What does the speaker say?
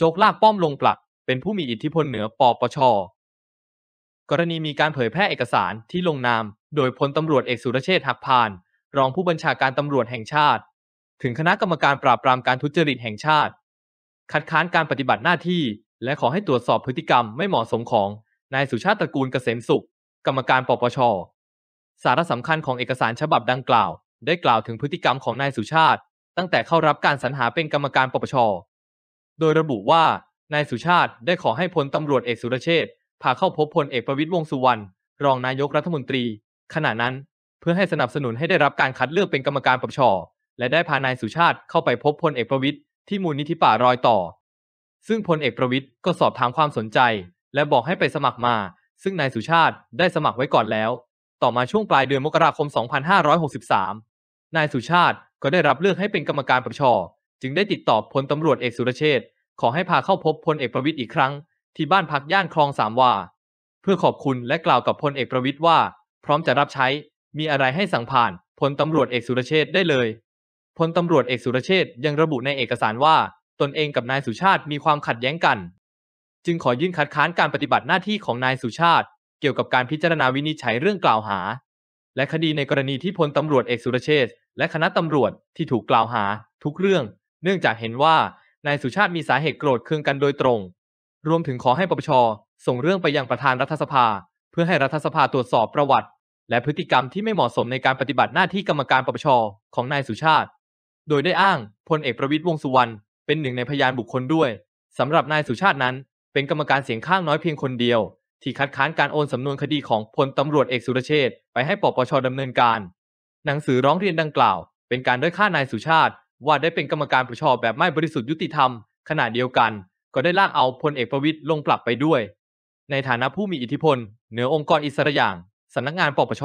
โจกลากป้อมลงปลัก เป็นผู้มีอิทธิพลเหนือปปช กรณีมีการเผยแพร่เอกสารที่ลงนาม โดยพลตำรวจเอกสุรเชษฐ์หักพาน รองผู้บัญชาการตำรวจแห่งชาติ ถึงคณะกรรมการปราบปรามการทุจริตแห่งชาติ คัดค้านการปฏิบัติหน้าที่ และขอให้ตรวจสอบพฤติกรรมไม่เหมาะสมของนายสุชาติ ตระกูลเกษมสุข กรรมการปปช สาระสำคัญของเอกสารฉบับดังกล่าว ได้กล่าวถึงพฤติกรรมของนายสุชาติ ตั้งแต่เข้ารับการสรรหาเป็นกรรมการปปชโดยระบุว่า นายสุชาติได้ขอให้พลตำรวจเอกสุรเชษฐ์พาเข้าพบพลเอกประวิตรวงสุวรรณรองนายกรัฐมนตรี ขณะนั้นเพื่อให้สนับสนุนให้ได้รับการคัดเลือกเป็นกรรมการปปชและได้พานายสุชาติเข้าไปพบพลเอกประวิตรที่มูลนิธิป่ารอยต่อ ซึ่งพลเอกประวิตรก็สอบถามความสนใจและบอกให้ไปสมัครมา ซึ่งนายสุชาติได้สมัครไว้ก่อนแล้ว ต่อมาช่วงปลายเดือนมกราคม 2563 นายสุชาติก็ได้รับเลือกให้เป็นกรรมการปปชจึงได้ติดต่อพลตำรวจเอกสุรเชษขอให้พาเข้าพบพลเอกประวิตยอีกครั้ง ที่บ้านพักย่านคลองสามวาเพื่อขอบคุณและกล่าวกับพลเอกประวิตยว่า พร้อมจะรับใช้ มีอะไรให้สั่งผ่านพลตำรวจเอกสุรเชษได้เลยพลตำรวจเอกสุรเชษยังระบุในเอกสารว่า ตนเองกับนายสุชาติมีความขัดแย้งกัน จึงขอยื่นคัดค้านการปฏิบัติหน้าที่ของนายสุชาติ เกี่ยวกับการพิจารณาวินิจฉัยเรื่องกล่าวหา และคดีในกรณีที่พลตำรวจเอกสุรเชษและคณะตำรวจที่ถูกกล่าวหาทุกเรื่องเนื่องจากเห็นว่า นายสุชาติมีสาเหตุโกรธเคืองกันโดยตรง รวมถึงขอให้ปปช ส่งเรื่องไปยังประธานรัฐสภา เพื่อให้รัฐสภาตรวจสอบประวัติ และพฤติกรรมที่ไม่เหมาะสมในการปฏิบัติหน้าที่กรรมการปปช ของนายสุชาติ โดยได้อ้างพลเอกประวิตรวงสุวรรณเป็นหนึ่งในพยานบุคคลด้วย สำหรับนายสุชาตินั้น เป็นกรรมการเสียงข้างน้อยเพียงคนเดียว ที่คัดค้านการโอนสำนวนคดีของพลตำรวจเอกสุรเชษไปให้ปปชดำเนินการ หนังสือร้องเรียนดังกล่าว เป็นการด้อยค่านายสุชาติว่าได้เป็นกรรมการประชอบแบบไม่บริสุทธิ์ยุติธรรมขณะเดียวกัน ก็ได้ลากเอาพลเอกประวิตยลงปรับไปด้วย ในฐานะผู้มีอิทธิพล เหนือองค์กรอิสระอย่างสำนักงานปปช